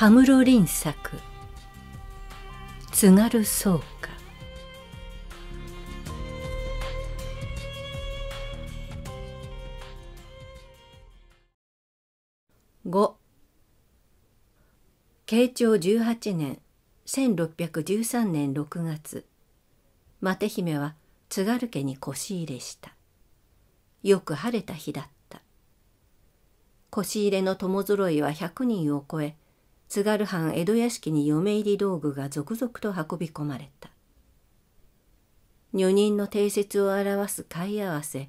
羽室凛作津軽草歌五慶長18年1613年6月又姫は津軽家に腰入れしたよく晴れた日だった腰入れの友ぞろいは100人を超え津軽藩江戸屋敷に嫁入り道具が続々と運び込まれた女人の定説を表す貝合わせ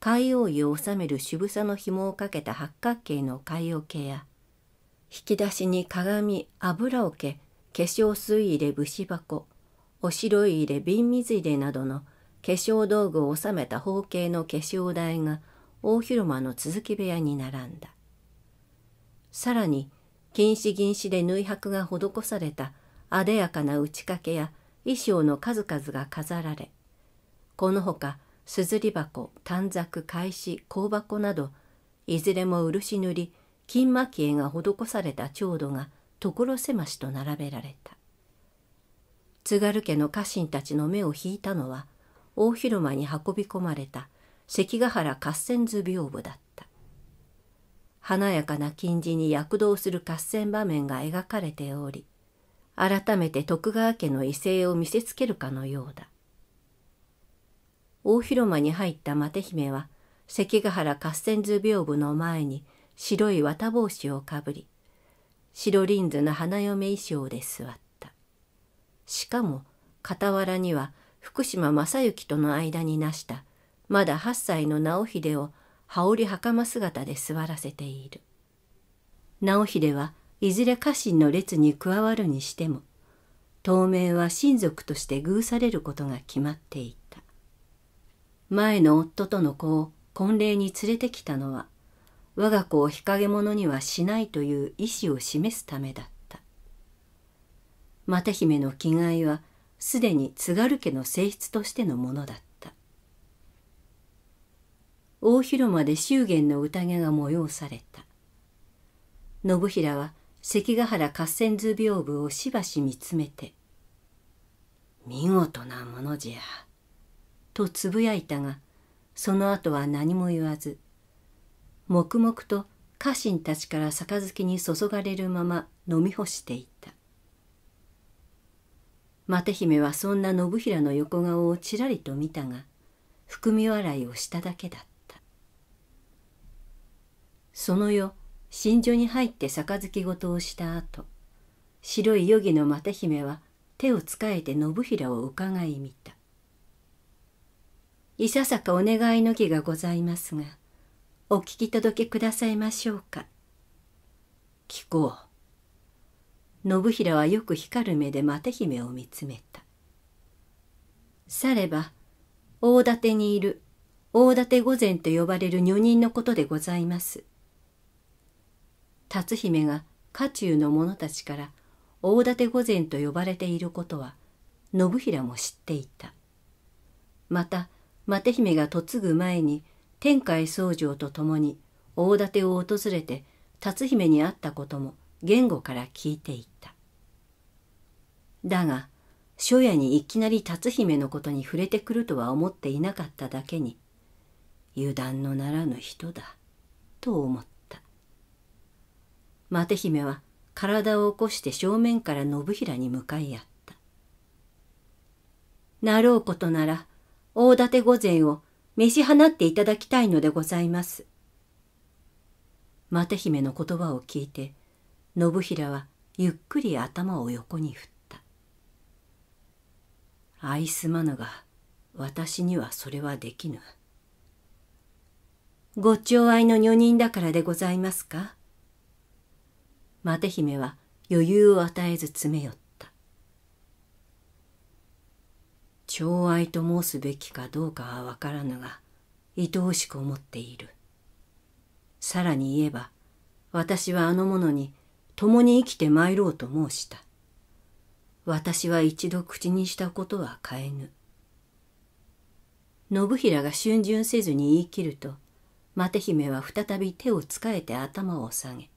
貝王いを収める渋さの紐をかけた八角形の貝桶や引き出しに鏡油桶化粧水入れ節箱お白い入れ瓶水入れなどの化粧道具を収めた方形の化粧台が大広間の続き部屋に並んださらに金糸銀糸で縫い箔が施されたあでやかな打ち掛けや衣装の数々が飾られこのほかすずり箱短冊返し香箱などいずれも漆塗り金巻絵が施された調度が所狭しと並べられた津軽家の家臣たちの目を引いたのは大広間に運び込まれた関ヶ原合戦図屏風だった。華やかな金字に躍動する合戦場面が描かれており改めて徳川家の威勢を見せつけるかのようだ大広間に入った又姫は関ヶ原合戦図屏風の前に白い綿帽子をかぶり白リンズの花嫁衣装で座ったしかも傍らには福島正幸との間になしたまだ8歳の直秀を羽織袴姿で座らせている直秀はいずれ家臣の列に加わるにしても当面は親族として遇されることが決まっていた前の夫との子を婚礼に連れてきたのは我が子を日陰者にはしないという意思を示すためだった又姫の着替えはすでに津軽家の性質としてのものだった大広間で祝言の宴が催された信平は関ヶ原合戦図屏風をしばし見つめて「見事なものじゃ」とつぶやいたがその後は何も言わず黙々と家臣たちから杯に注がれるまま飲み干していた又姫はそんな信平の横顔をちらりと見たが含み笑いをしただけだったその夜新所に入って杯ごとをした後白い余儀の又姫は手を使えて信平を伺い見たいささかお願いの儀がございますがお聞き届けくださいましょうか聞こう信平はよく光る目で又姫を見つめたされば大館にいる大館御前と呼ばれる女人のことでございます辰姫が家中の者たちから大館御前と呼ばれていることは信平も知っていたまた又姫が嫁ぐ前に天海僧正と共に大館を訪れて辰姫に会ったことも言語から聞いていただが初夜にいきなり辰姫のことに触れてくるとは思っていなかっただけに油断のならぬ人だと思ったマテ姫は体を起こして正面から信平に向かい合った。なろうことなら、大館御前を召し放っていただきたいのでございます。マテ姫の言葉を聞いて、信平はゆっくり頭を横に振った。愛すまぬが、私にはそれはできぬ。ご寵愛の女人だからでございますかマテ姫は余裕を与えず詰め寄った寵愛と申すべきかどうかは分からぬが愛おしく思っているさらに言えば私はあの者に共に生きて参ろうと申した私は一度口にしたことは変えぬ信平が逡巡せずに言い切るとマテ姫は再び手をつかえて頭を下げ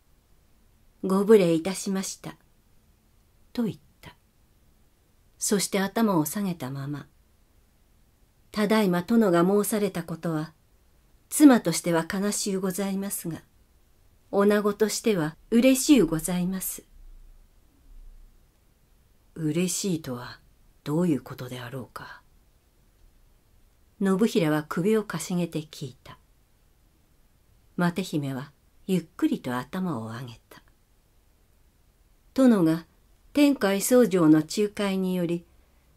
ご無礼いたしました。と言った。そして頭を下げたまま。ただいま殿が申されたことは、妻としては悲しゅうございますが、女子としては嬉しゅうございます。嬉しいとはどういうことであろうか。信平は首をかしげて聞いた。マテ姫はゆっくりと頭を上げた。殿が天海僧正の仲介により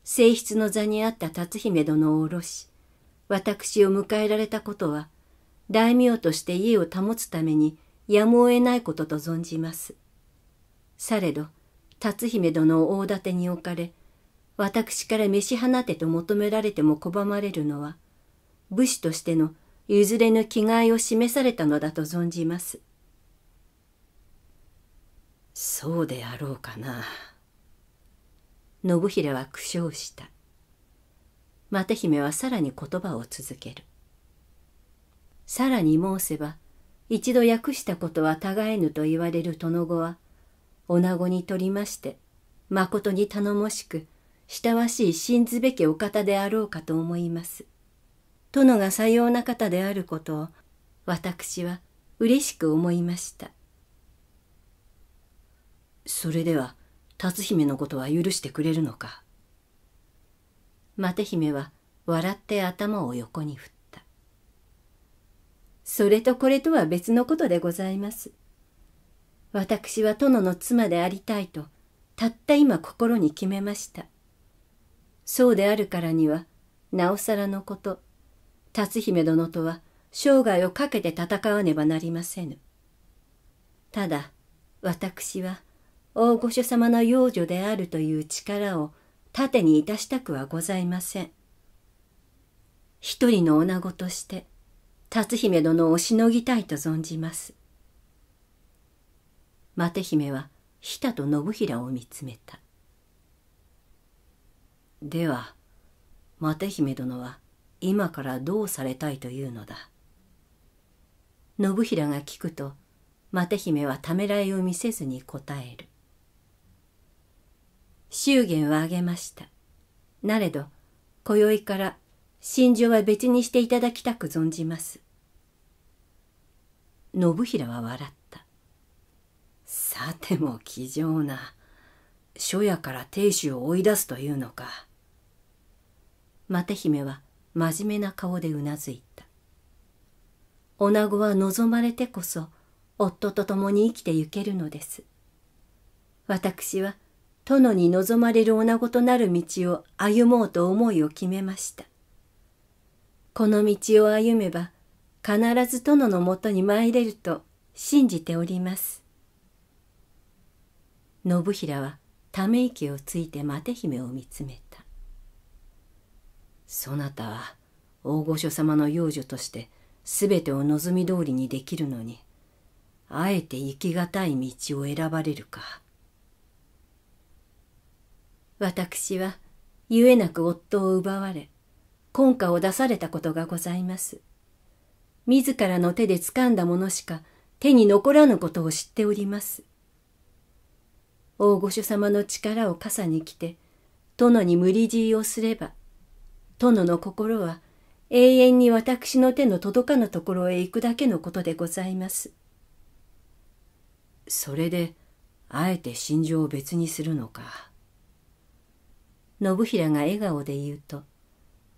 正室の座にあった辰姫殿を下ろし私を迎えられたことは大名として家を保つためにやむを得ないことと存じます。されど辰姫殿を大館に置かれ私から召し放てと求められても拒まれるのは武士としての譲れぬ気概を示されたのだと存じます。そうであろうかな信秀は苦笑した又姫はさらに言葉を続けるさらに申せば一度訳したことは違えぬと言われる殿子は女子にとりましてまことに頼もしく親しい信ずべきお方であろうかと思います。殿がさような方であることを私は嬉しく思いました。それでは辰姫のことは許してくれるのかマテ姫は笑って頭を横に振ったそれとこれとは別のことでございます私は殿の妻でありたいとたった今心に決めましたそうであるからにはなおさらのこと辰姫殿とは生涯をかけて戦わねばなりませぬただ私は大御所様の養女であるという力を盾にいたしたくはございません。一人の女子として、辰姫殿をしのぎたいと存じます。マテ姫は、ひたと信平を見つめた。では、マテ姫殿は、今からどうされたいというのだ。信平が聞くと、マテ姫はためらいを見せずに答える。祝言はあげました。なれど、今宵から心情は別にしていただきたく存じます。信平は笑った。さても気丈な。初夜から亭主を追い出すというのか。又姫は真面目な顔でうなずいた。女子は望まれてこそ夫と共に生きてゆけるのです。私は殿に望まれる女子となる道を歩もうと思いを決めました。この道を歩めば必ず殿のもとに参れると信じております。信平はため息をついて待て姫を見つめた。そなたは大御所様の養女として全てを望み通りにできるのに、あえて行き難い道を選ばれるか。私はゆえなく夫を奪われ、婚家を出されたことがございます。自らの手で掴んだものしか手に残らぬことを知っております。大御所様の力を傘に着て、殿に無理強いをすれば、殿の心は永遠に私の手の届かぬところへ行くだけのことでございます。それで、あえて心情を別にするのか。信平が笑顔で言うと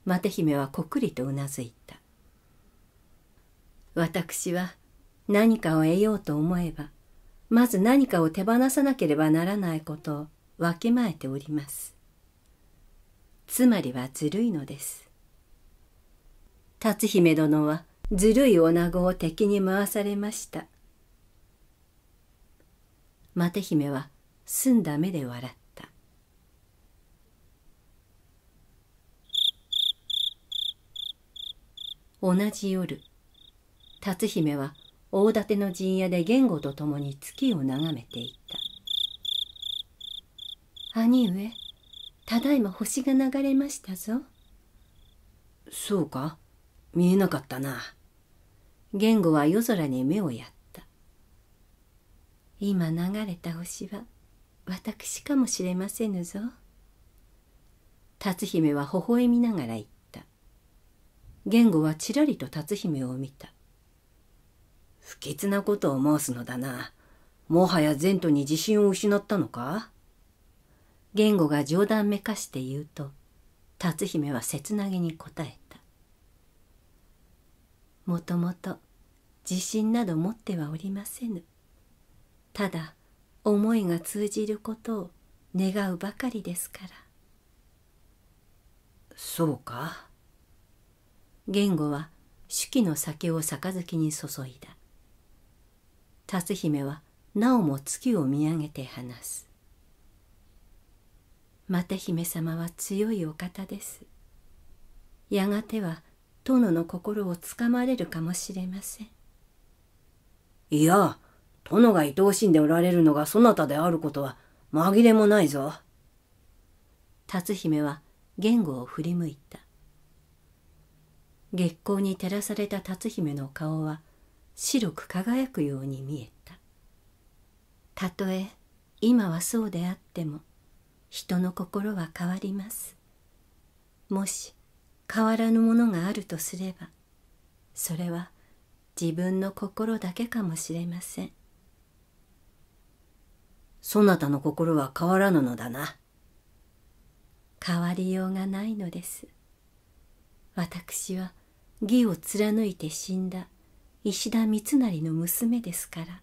マテ姫はこくりとうなずいた私は何かを得ようと思えばまず何かを手放さなければならないことをわきまえておりますつまりはずるいのです辰姫殿はずるい女子を敵に回されましたマテ姫は澄んだ目で笑った同じ夜辰姫は大館の陣屋で言語と共に月を眺めていた兄上ただいま星が流れましたぞそうか見えなかったな言語は夜空に目をやった今流れた星は私かもしれませんぞ辰姫は微笑みながら言った言語はちらりと辰姫を見た。不吉なことを申すのだな。もはや前途に自信を失ったのか言語が冗談めかして言うと、辰姫は切なげに答えた。もともと自信など持ってはおりませぬ。ただ思いが通じることを願うばかりですから。そうか。言語は手記の酒を杯に注いだ辰姫はなおも月を見上げて話す又姫様は強いお方ですやがては殿の心をつかまれるかもしれませんいや殿が愛おしんでおられるのがそなたであることは紛れもないぞ辰姫は言語を振り向いた月光に照らされた辰姫の顔は白く輝くように見えたたとえ今はそうであっても人の心は変わりますもし変わらぬものがあるとすればそれは自分の心だけかもしれませんそなたの心は変わらぬのだな変わりようがないのです私は義を貫いて死んだ石田三成の娘ですから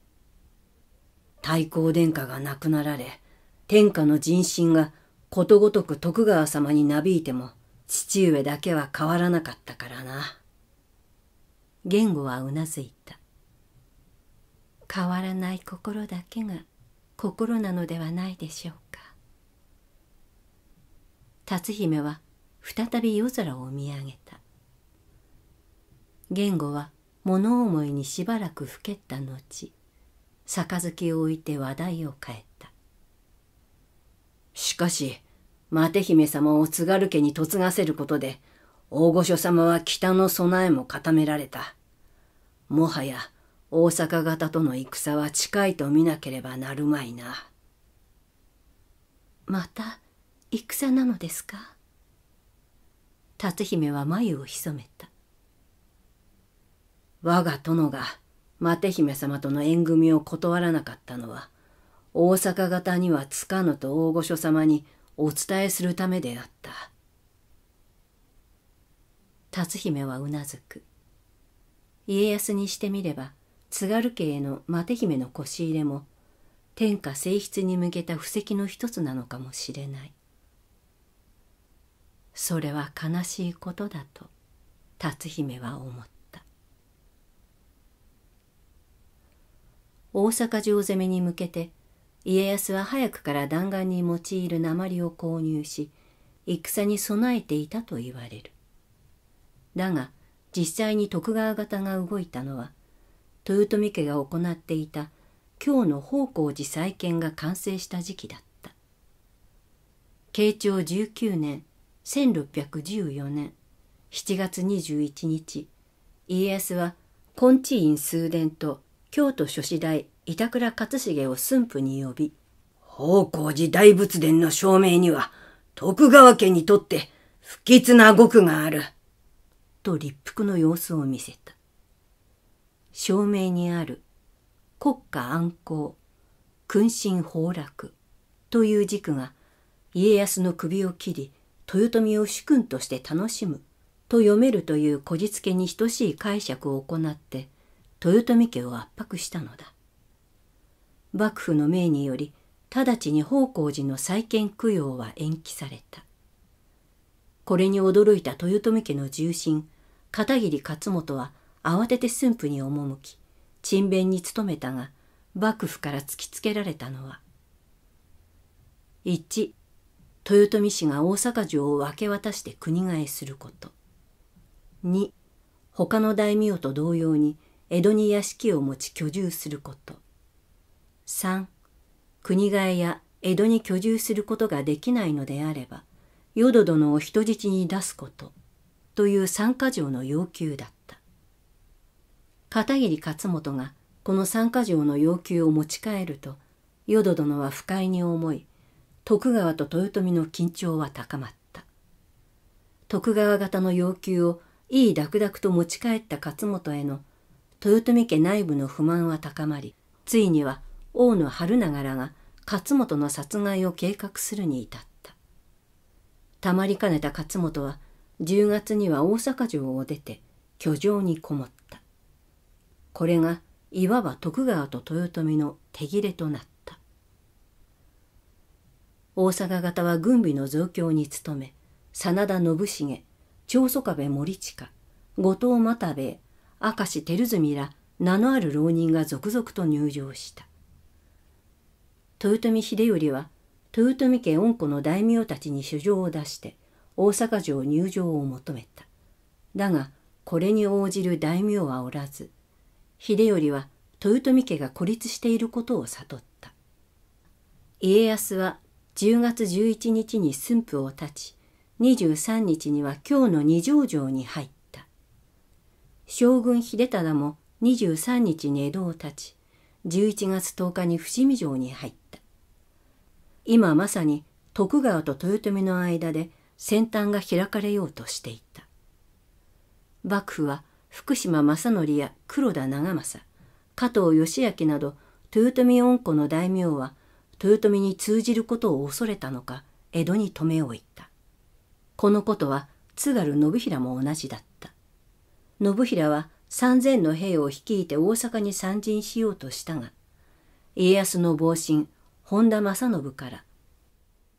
太閤殿下が亡くなられ天下の人心がことごとく徳川様になびいても父上だけは変わらなかったからな言語はうなずいた変わらない心だけが心なのではないでしょうか辰姫は再び夜空を見上げた言語は物思いにしばらくふけった後杯を置いて話題を変えたしかし待姫様を津軽家に嫁がせることで大御所様は北の備えも固められたもはや大阪方との戦は近いと見なければなるまいなまた戦なのですか辰姫は眉をひそめた我が殿が待姫様との縁組を断らなかったのは大阪方にはつかぬと大御所様にお伝えするためであった辰姫はうなずく家康にしてみれば津軽家への待姫の腰入れも天下正室に向けた布石の一つなのかもしれないそれは悲しいことだと辰姫は思った大阪城攻めに向けて家康は早くから弾丸に用いる鉛を購入し戦に備えていたと言われるだが実際に徳川方が動いたのは豊臣家が行っていた京の宝光寺再建が完成した時期だった慶長19年1614年7月21日家康は根治院数殿と京都諸子大板倉勝重を駿府に呼び宝光寺大仏殿の照明には徳川家にとって不吉な語句がある。と立腹の様子を見せた。照明にある国家安康、君臣崩落という軸が家康の首を切り豊臣を主君として楽しむと読めるというこじつけに等しい解釈を行って豊臣家を圧迫したのだ幕府の命により直ちに奉公寺の再建供養は延期されたこれに驚いた豊臣家の重臣片桐勝元は慌てて駿府に赴き勤弁に努めたが幕府から突きつけられたのは1豊臣氏が大阪城を分け渡して国替えすること2他の大名と同様に江戸に屋敷を持ち居住すること。3. 国替えや江戸に居住することができないのであれば、淀殿を人質に出すこと、という三か条の要求だった。片桐勝元がこの三か条の要求を持ち帰ると、淀殿は不快に思い、徳川と豊臣の緊張は高まった。徳川方の要求をいいダクダクと持ち帰った勝元への豊臣家内部の不満は高まりついには王の春長らが勝本の殺害を計画するに至ったたまりかねた勝本は10月には大阪城を出て居城にこもったこれがいわば徳川と豊臣の手切れとなった大阪方は軍備の増強に努め真田信繁長宗我部守親後藤又兵衛明石照住ら名のある浪人が続々と入城した豊臣秀頼は豊臣家恩子の大名たちに書状を出して大阪城入城を求めただがこれに応じる大名はおらず秀頼は豊臣家が孤立していることを悟った家康は10月11日に駿府を立ち23日には京の二条城に入った将軍秀忠も23日に江戸を立ち11月10日に伏見城に入った今まさに徳川と豊臣の間で先端が開かれようとしていた幕府は福島正則や黒田長政加藤義明など豊臣恩子の大名は豊臣に通じることを恐れたのか江戸に留め置いたこのことは津軽信平も同じだった信平は三千の兵を率いて大阪に参陣しようとしたが、家康の亡身本田正信から、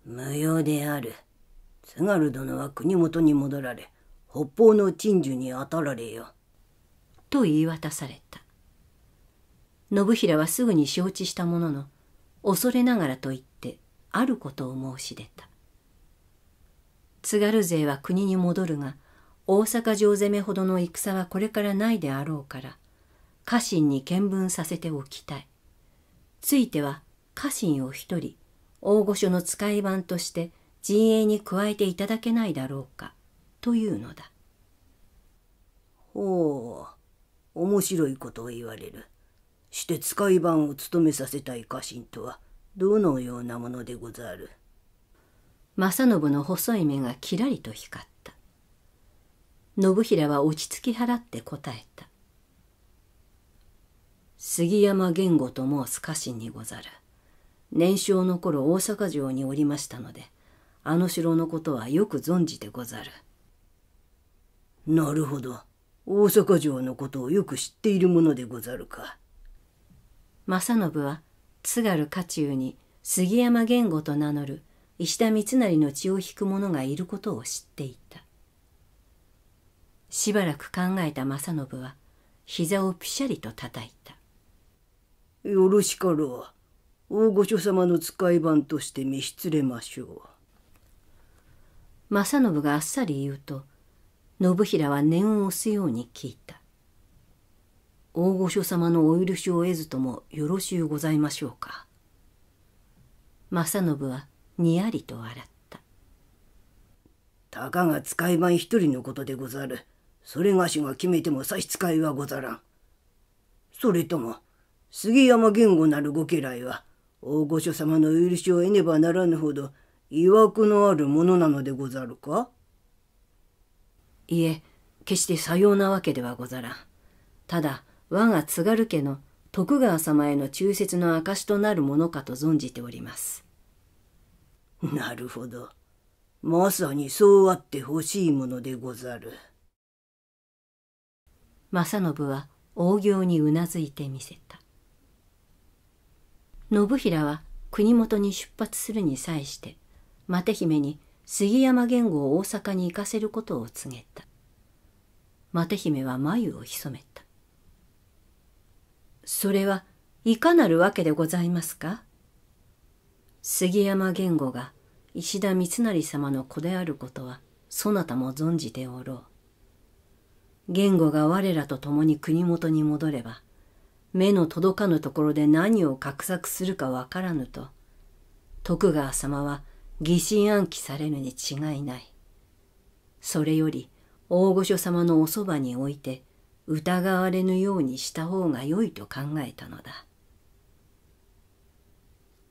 無用である。津軽殿は国元に戻られ、北方の鎮守に当たられよ。と言い渡された。信平はすぐに承知したものの、恐れながらと言って、あることを申し出た。津軽勢は国に戻るが、大阪城攻めほどの戦はこれからないであろうから家臣に見聞させておきたいついては家臣を一人大御所の使い番として陣営に加えていただけないだろうかというのだほう面白いことを言われるして使い番を務めさせたい家臣とはどのようなものでござる正信の細い目がきらりと光った信平は落ち着き払って答えた。杉山玄吾と申す家臣にござる。年少の頃大阪城におりましたので、あの城のことはよく存じてござる。なるほど。大阪城のことをよく知っているものでござるか。正信は津軽家中に杉山源吾と名乗る石田三成の血を引く者がいることを知っていた。しばらく考えた正信は膝をピシャリと叩いた「よろしかろう大御所様の使い番として見失れましょう」正信があっさり言うと信平は念を押すように聞いた「大御所様のお許しを得ずともよろしゅうございましょうか」正信はにやりと笑った。たかが使い番一人のことでござる。それがしが決めても差し支えはござらん。それとも、杉山源吾なるご家来は、大御所様の許しを得ねばならぬほど、曰くのあるものなのでござるかいえ、決してさようなわけではござらん。ただ、我が津軽家の徳川様への忠説の証となるものかと存じております。なるほど。まさにそうあってほしいものでござる。正信は大行にうなずいてみせた信平は国元に出発するに際して又姫に杉山言語を大阪に行かせることを告げた又姫は眉をひそめたそれはいかなるわけでございますか杉山源吾が石田三成様の子であることはそなたも存じておろう言語が我らと共に国元に戻れば目の届かぬところで何を画策するかわからぬと徳川様は疑心暗鬼されぬに違いないそれより大御所様のおそばにおいて疑われぬようにした方がよいと考えたのだ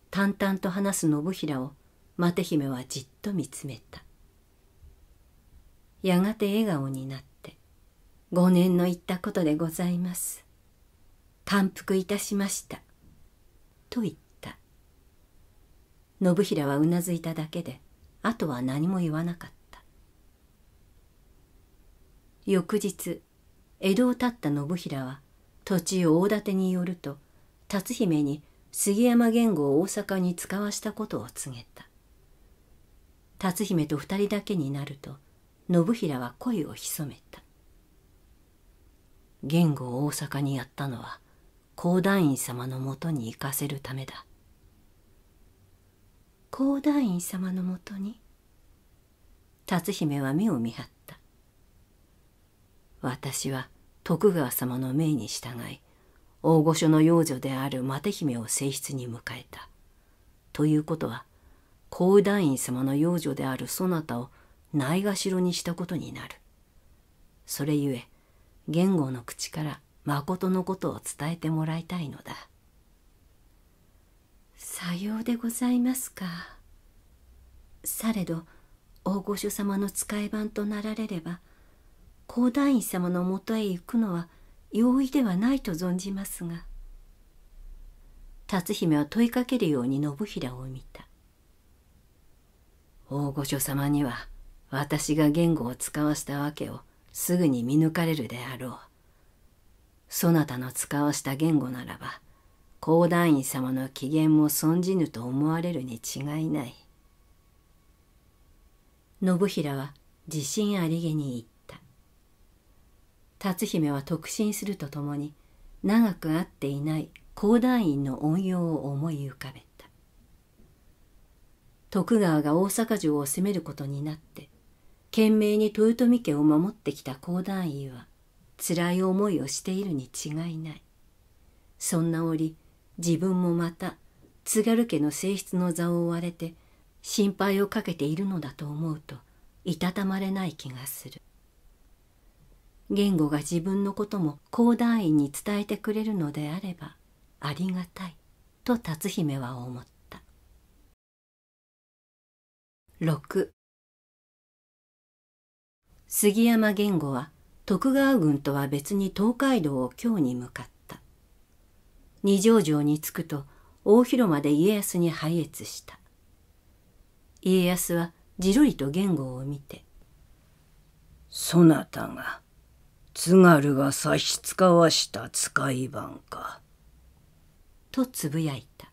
淡々と話す信平をマテ姫はじっと見つめたやがて笑顔になった5年の言ったことでございます。感服いたしました。と言った。信平はうなずいただけで、あとは何も言わなかった。翌日、江戸を立った信平は、地を大館によると、辰姫に杉山元語を大阪に使わしたことを告げた。辰姫と二人だけになると、信平は声を潜めた。言語を大阪にやったのは高団院様のもとに行かせるためだ高団院様のもとに辰姫は目を見張った私は徳川様の命に従い大御所の養女である又姫を正室に迎えたということは高団院様の養女であるそなたをないがしろにしたことになるそれゆえ言語の口からまことのことを伝えてもらいたいのだ。さようでございますか。されど大御所様の使い番となられれば高団員様のもとへ行くのは容易ではないと存じますが辰姫は問いかけるように信平を見た大御所様には私が言語を使わせたわけをすぐに見抜かれるであろう。そなたの使わした言語ならば、講談員様の機嫌も存じぬと思われるに違いない。信平は自信ありげに言った。辰姫は特進するとともに、長く会っていない講談員の恩用を思い浮かべた。徳川が大阪城を攻めることになって、懸命に豊臣家を守ってきた講談員は辛い思いをしているに違いないそんな折自分もまた津軽家の性質の座を追われて心配をかけているのだと思うといたたまれない気がする言語が自分のことも講談員に伝えてくれるのであればありがたいと辰姫は思った6杉山言語は徳川軍とは別に東海道を京に向かった二条城に着くと大広間で家康に拝謁した家康はじろりと言語を見て「そなたが津軽が差し使わした使い番か」とつぶやいた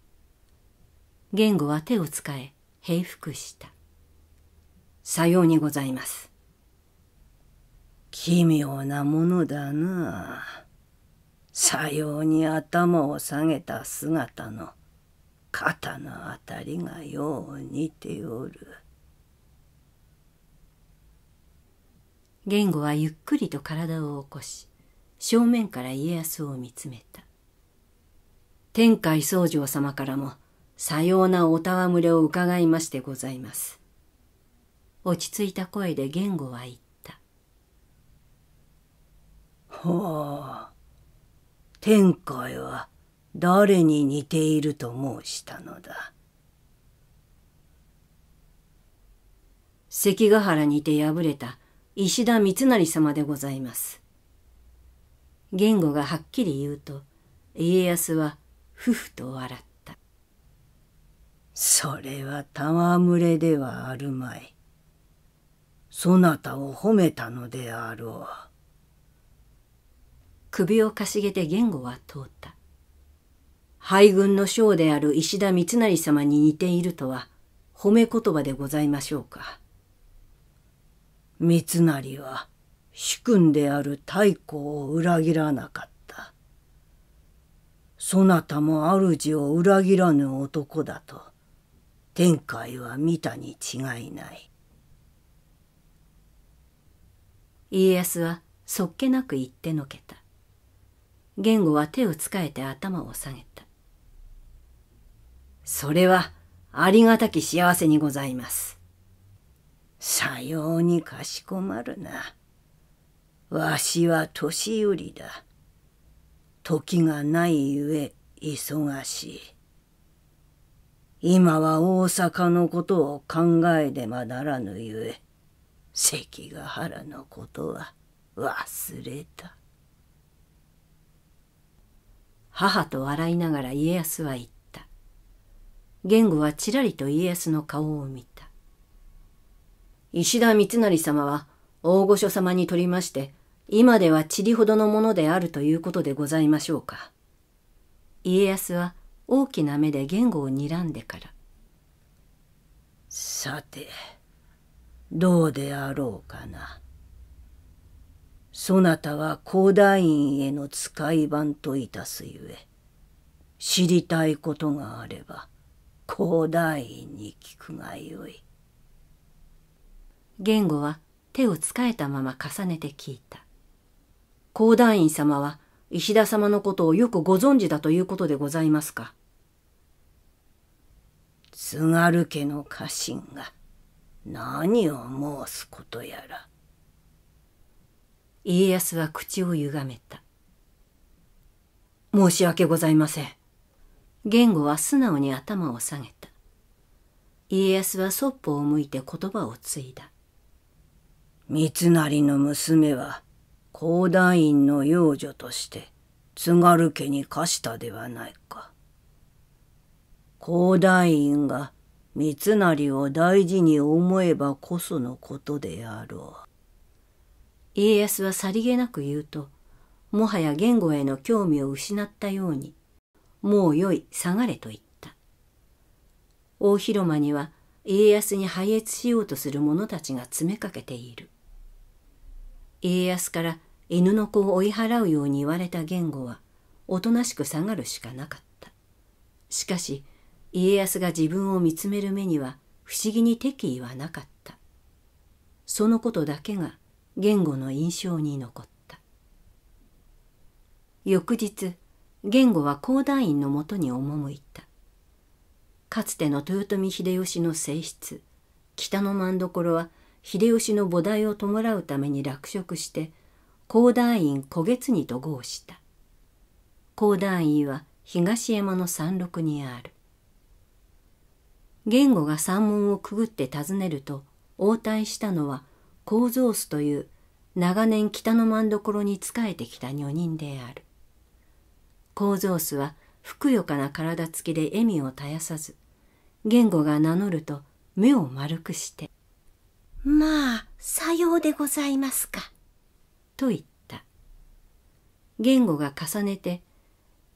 言語は手を使え平服した「さようにございます」奇妙なものだなさように頭を下げた姿の肩のあたりがよう似ておる言語はゆっくりと体を起こし正面から家康を見つめた天海宗丈様からもさようなお戯れを伺いましてございます落ち着いた声で言語は言ったはあ天界は誰に似ていると申したのだ関ヶ原にて敗れた石田三成様でございます言語がはっきり言うと家康は夫婦と笑ったそれは戯れではあるまいそなたを褒めたのであろう首をかしげて言語は通った。敗軍の将である石田三成様に似ているとは褒め言葉でございましょうか。三成は主君である太閤を裏切らなかった。そなたも主を裏切らぬ男だと天海は見たに違いない。家康はそっけなく言ってのけた。言語は手をつかえて頭を下げた。それはありがたき幸せにございます。さようにかしこまるな。わしは年寄りだ。時がないゆえ忙しい。今は大阪のことを考えでまならぬゆえ、関ヶ原のことは忘れた。母と笑いながら家康は言った。言語はちらりと家康の顔を見た。石田三成様は大御所様にとりまして、今では塵ほどのものであるということでございましょうか。家康は大きな目で言語を睨んでから。さて、どうであろうかな。そなたは広大院への使い番といたすゆえ知りたいことがあれば広大院に聞くがよい言語は手をつかえたまま重ねて聞いた広大院様は石田様のことをよくご存知だということでございますか津軽家の家臣が何を申すことやら。家康は口を歪めた。申し訳ございません。言語は素直に頭を下げた。家康はそっぽを向いて言葉を継いだ。三成の娘は高大院の養女として津軽家に貸したではないか。高大院が三成を大事に思えばこそのことであろう。家康はさりげなく言うと、もはや言語への興味を失ったように、もうよい、下がれと言った。大広間には家康に拝謁しようとする者たちが詰めかけている。家康から犬の子を追い払うように言われた言語は、おとなしく下がるしかなかった。しかし、家康が自分を見つめる目には、不思議に敵意はなかった。そのことだけが言語の印象に残った翌日言語は高大院のもとに赴いたかつての豊臣秀吉の性質北の真所は秀吉の菩提を弔うために落職して高大院古月にと合した高大院は東山の山麓にある言語が山門をくぐって訪ねると応対したのは構造巣という長年北の真所に仕えてきた女人である構造巣はふくよかな体つきで笑みを絶やさず言語が名乗ると目を丸くして「まあさようでございますか」と言った言語が重ねて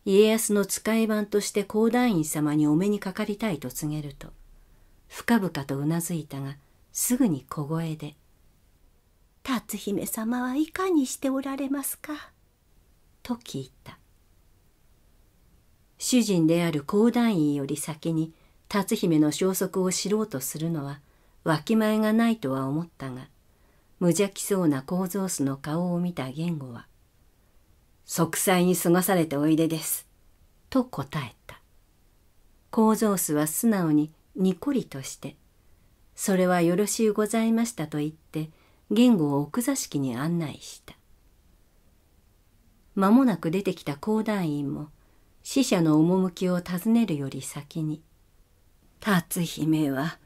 家康の使い番として広大員様にお目にかかりたいと告げると深々とうなずいたがすぐに小声で「辰姫様はいかにしておられますか?」と聞いた主人である講談員より先に辰姫の消息を知ろうとするのはわきまえがないとは思ったが無邪気そうな構造巣の顔を見た言語は「息災に過ごされておいでです」と答えた構造巣は素直ににこりとして「それはよろしゅうございました」と言って言語を奥座敷に案内した間もなく出てきた講談員も死者の趣を尋ねるより先に「辰姫は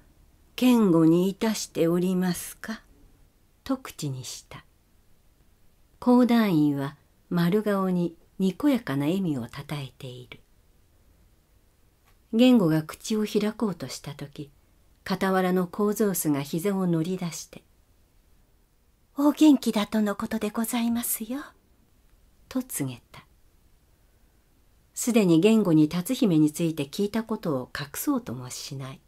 堅固にいたしておりますか?」と口にした講談員は丸顔ににこやかな笑みをたたえている言語が口を開こうとした時傍らの構造巣が膝を乗り出してお元気だとのことでございますよ。と告げた。すでに言語に辰姫について聞いたことを隠そうともしない。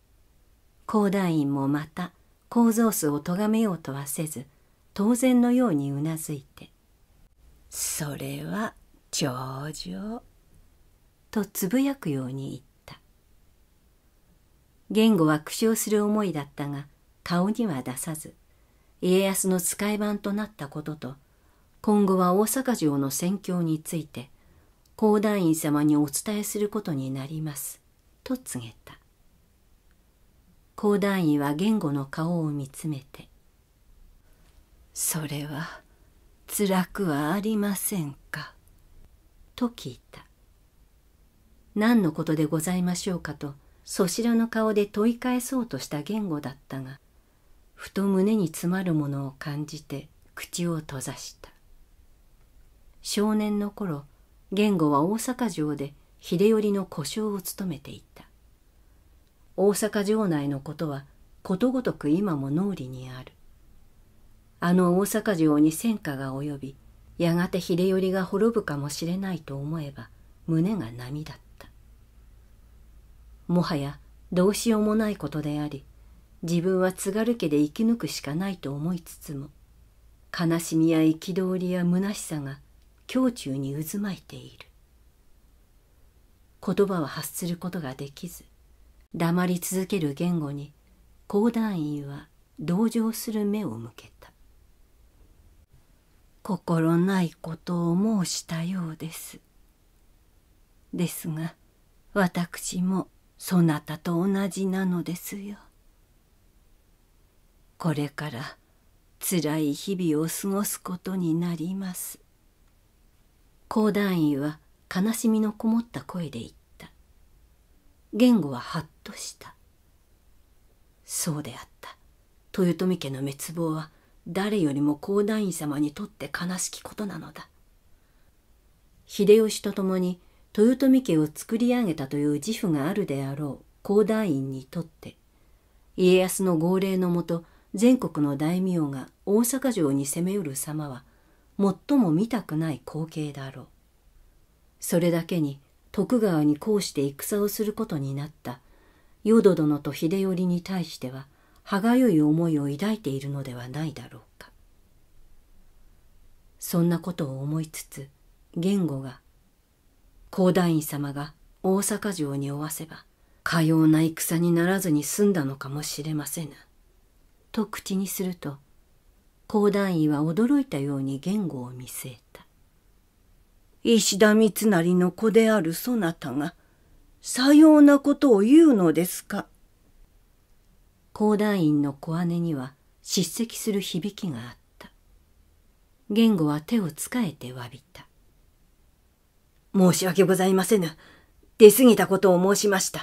高談員もまた構造数を咎めようとはせず、当然のようにうなずいて、それは上々。とつぶやくように言った。言語は苦笑する思いだったが、顔には出さず、家康の使い番となったことと今後は大阪城の戦況について講団員様にお伝えすることになります」と告げた講団員は言語の顔を見つめて「それは辛くはありませんか?」と聞いた「何のことでございましょうか?」とそしらの顔で問い返そうとした言語だったがふと胸に詰まるものを感じて口を閉ざした少年の頃言語は大阪城で秀頼の故障を務めていた大阪城内のことはことごとく今も脳裏にあるあの大阪城に戦火が及びやがて秀頼が滅ぶかもしれないと思えば胸が波だったもはやどうしようもないことであり自分は津軽家で生き抜くしかないと思いつつも悲しみや憤りや虚しさが胸中に渦巻いている言葉は発することができず黙り続ける言語に講談員は同情する目を向けた心ないことを申したようですですが私もそなたと同じなのですよこれからつらい日々を過ごすことになります講談員は悲しみのこもった声で言った言語はハッとしたそうであった豊臣家の滅亡は誰よりも講談員様にとって悲しきことなのだ秀吉と共に豊臣家を作り上げたという自負があるであろう講大院にとって家康の号令のもと全国の大名が大阪城に攻め寄る様は最も見たくない光景だろうそれだけに徳川にこうして戦をすることになった淀殿と秀頼に対しては歯がゆい思いを抱いているのではないだろうかそんなことを思いつつ言語が高大院様が大阪城に負わせばかような戦にならずに済んだのかもしれませぬと口にすると講談医は驚いたように言語を見据えた石田三成の子であるそなたがさようなことを言うのですか講談院の小姉には叱責する響きがあった言語は手を使えて詫びた申し訳ございませぬ出過ぎたことを申しました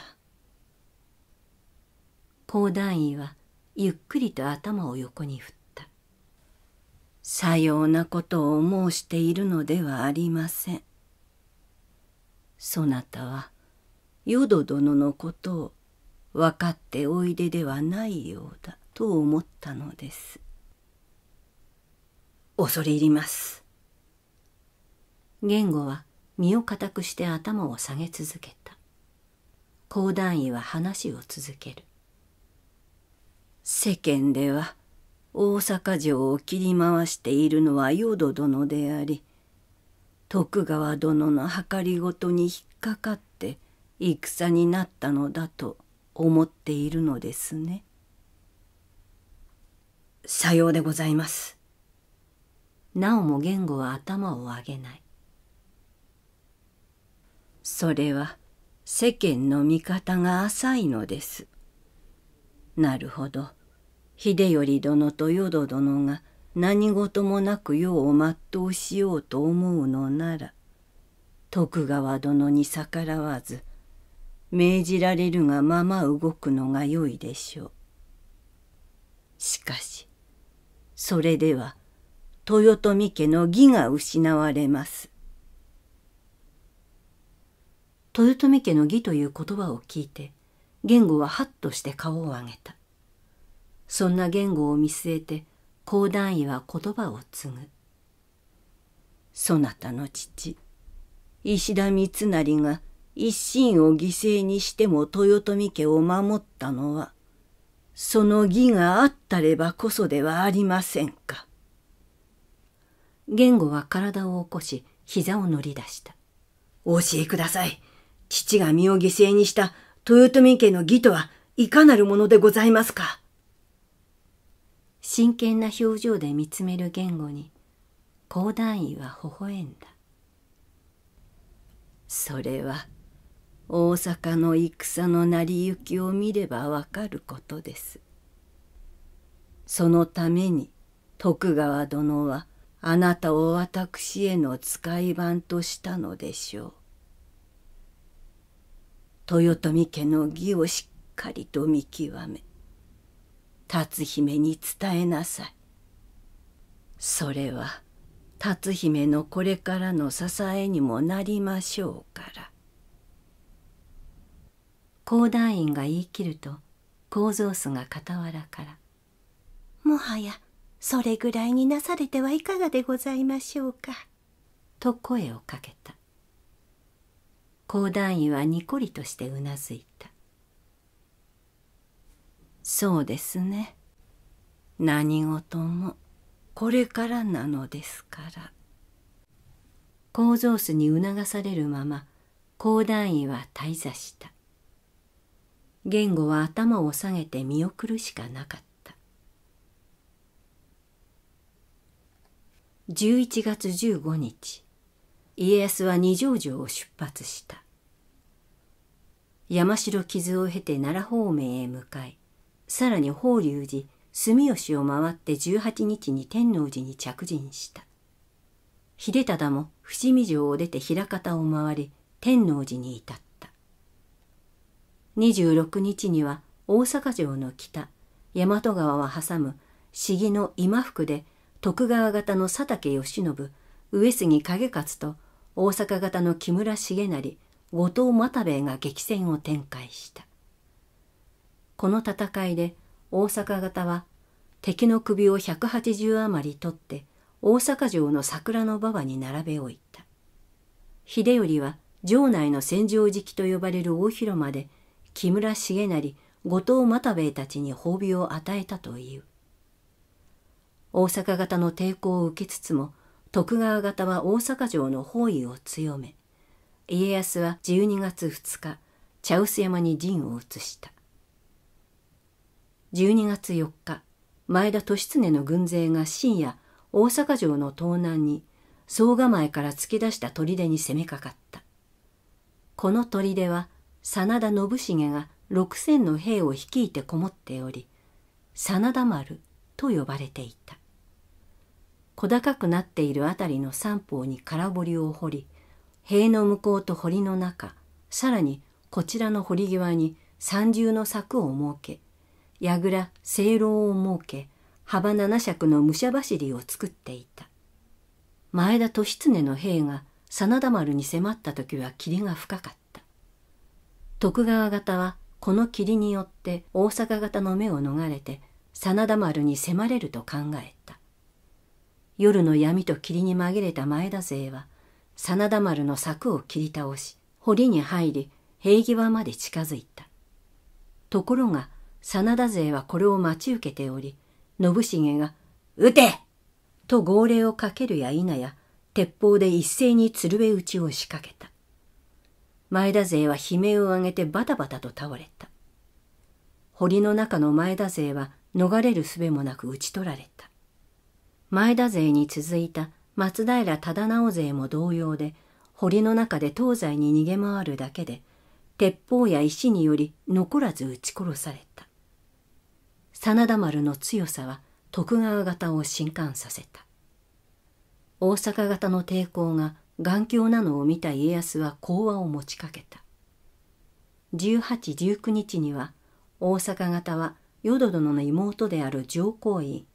講談員はゆっくりと頭を横に振ったさようなことを申しているのではありませんそなたは淀殿のことを分かっておいでではないようだと思ったのです恐れ入ります言語は身を固くして頭を下げ続けた講談医は話を続ける世間では大阪城を切り回しているのは淀殿であり徳川殿の計りごとに引っかかって戦になったのだと思っているのですね。さようでございます。なおも言語は頭を上げない。それは世間の見方が浅いのです。なるほど。秀頼殿と淀殿が何事もなく世を全うしようと思うのなら徳川殿に逆らわず命じられるがまま動くのがよいでしょう。しかしそれでは豊臣家の義が失われます。豊臣家の義という言葉を聞いて言語はハッとして顔を上げた。そんな言語を見据えて講談医は言葉を継ぐそなたの父石田三成が一心を犠牲にしても豊臣家を守ったのはその義があったればこそではありませんか。言語は体を起こし膝を乗り出した。お教えください。父が身を犠牲にした豊臣家の義とはいかなるものでございますか。真剣な表情で見つめる言語に講談医は微笑んだそれは大阪の戦の成り行きを見ればわかることですそのために徳川殿はあなたを私への使い番としたのでしょう豊臣家の義をしっかりと見極め辰姫に伝えなさいそれは辰姫のこれからの支えにもなりましょうから高団員が言い切ると構造数が傍らから「もはやそれぐらいになされてはいかがでございましょうか」と声をかけた高団員はにこりとしてうなずいたそうですね何事もこれからなのですから構造室に促されるまま講談員は滞座した言語は頭を下げて見送るしかなかった11月15日家康は二条城を出発した山城傷を経て奈良方面へ向かいさらに法隆寺住吉を回って18日に天王寺に着陣した秀忠も伏見城を出て枚方を回り天王寺に至った26日には大阪城の北大和川を挟む市議の今福で徳川方の佐竹義信上杉景勝と大阪方の木村重成後藤又兵衛が激戦を展開したこの戦いで大阪方は敵の首を180余り取って大阪城の桜の馬場に並べ置いた。秀頼は城内の戦場敷と呼ばれる大広間で木村重成後藤又兵衛たちに褒美を与えたという大阪方の抵抗を受けつつも徳川方は大阪城の包囲を強め家康は12月2日茶臼山に陣を移した12月4日前田利常の軍勢が深夜大阪城の東南に総構から突き出した砦に攻めかかったこの砦は真田信繁が6千の兵を率いてこもっており真田丸と呼ばれていた小高くなっている辺りの三方に空堀を掘り塀の向こうと堀の中さらにこちらの堀際に三重の柵を設け櫓正論を設け幅七尺の武者走りを作っていた前田利常の兵が真田丸に迫った時は霧が深かった徳川方はこの霧によって大阪方の目を逃れて真田丸に迫れると考えた夜の闇と霧に紛れた前田勢は真田丸の柵を切り倒し堀に入り塀際まで近づいたところが真田勢はこれを待ち受けており信繁が「撃て!」と号令をかけるや否や鉄砲で一斉に鶴瓶打ちを仕掛けた前田勢は悲鳴を上げてバタバタと倒れた堀の中の前田勢は逃れる術もなく討ち取られた前田勢に続いた松平忠直勢も同様で堀の中で東西に逃げ回るだけで鉄砲や石により残らず撃ち殺された真田丸の強さは徳川方を震撼させた大阪方の抵抗が頑強なのを見た家康は講和を持ちかけた1819日には大阪方は淀殿の妹である上皇院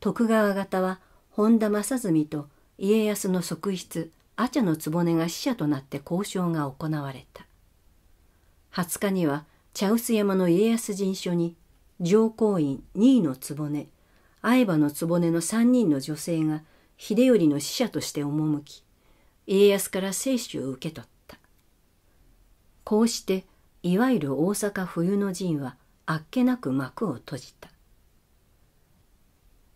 徳川方は本田正純と家康の側室阿茶の局が使者となって交渉が行われた20日には茶臼山の家康陣所に上皇院二位の局相場の局の三人の女性が秀頼の使者として赴き家康から生死を受け取ったこうしていわゆる大阪冬の陣はあっけなく幕を閉じた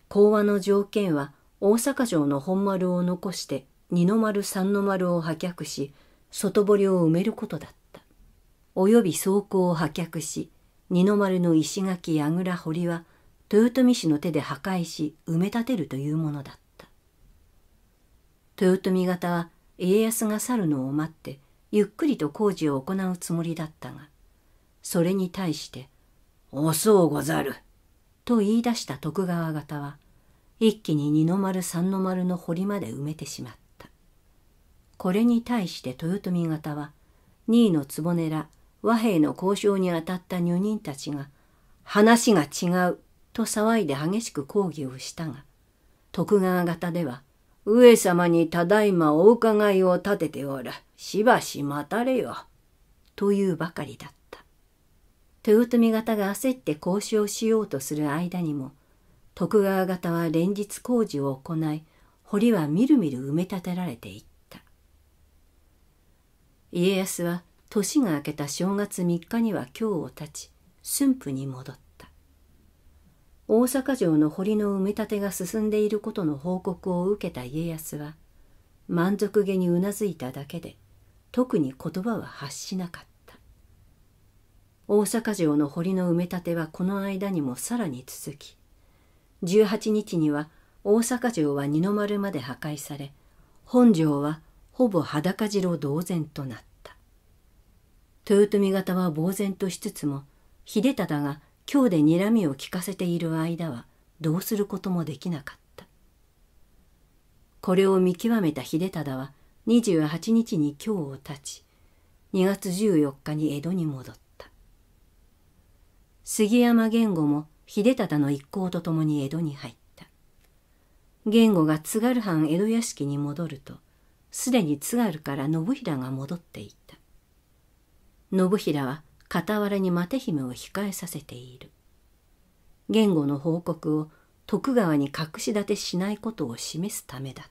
講和の条件は大阪城の本丸を残して二の丸三の丸を破却し外堀を埋めることだったおよび装甲を破却し二の丸の石垣櫓堀は豊臣氏の手で破壊し埋め立てるというものだった豊臣方は家康が去るのを待ってゆっくりと工事を行うつもりだったがそれに対して「遅うござる」と言い出した徳川方は一気に二の丸三の丸の堀まで埋めてしまったこれに対して豊臣方は2位の坪根ら和平の交渉にあたった女人たちが話が違うと騒いで激しく抗議をしたが徳川方では上様にただいまお伺いを立てておるしばし待たれよというばかりだった豊臣方が焦って交渉しようとする間にも徳川方は連日工事を行い堀はみるみる埋め立てられていった家康は年が明けた正月3日には京を立ち駿府に戻った大阪城の堀の埋め立てが進んでいることの報告を受けた家康は満足げにうなずいただけで特に言葉は発しなかった大阪城の堀の埋め立てはこの間にもさらに続き18日には大阪城は二の丸まで破壊され本城はほぼ裸城同然となった豊臣方は呆然としつつも秀忠が京で睨みを聞かせている間はどうすることもできなかったこれを見極めた秀忠は28日に京を立ち2月14日に江戸に戻った杉山言語も秀忠の一行と共に江戸に入った言語が津軽藩江戸屋敷に戻るとすでに津軽から信平が戻っていた信平は傍らに又姫を控えさせている言語の報告を徳川に隠し立てしないことを示すためだっ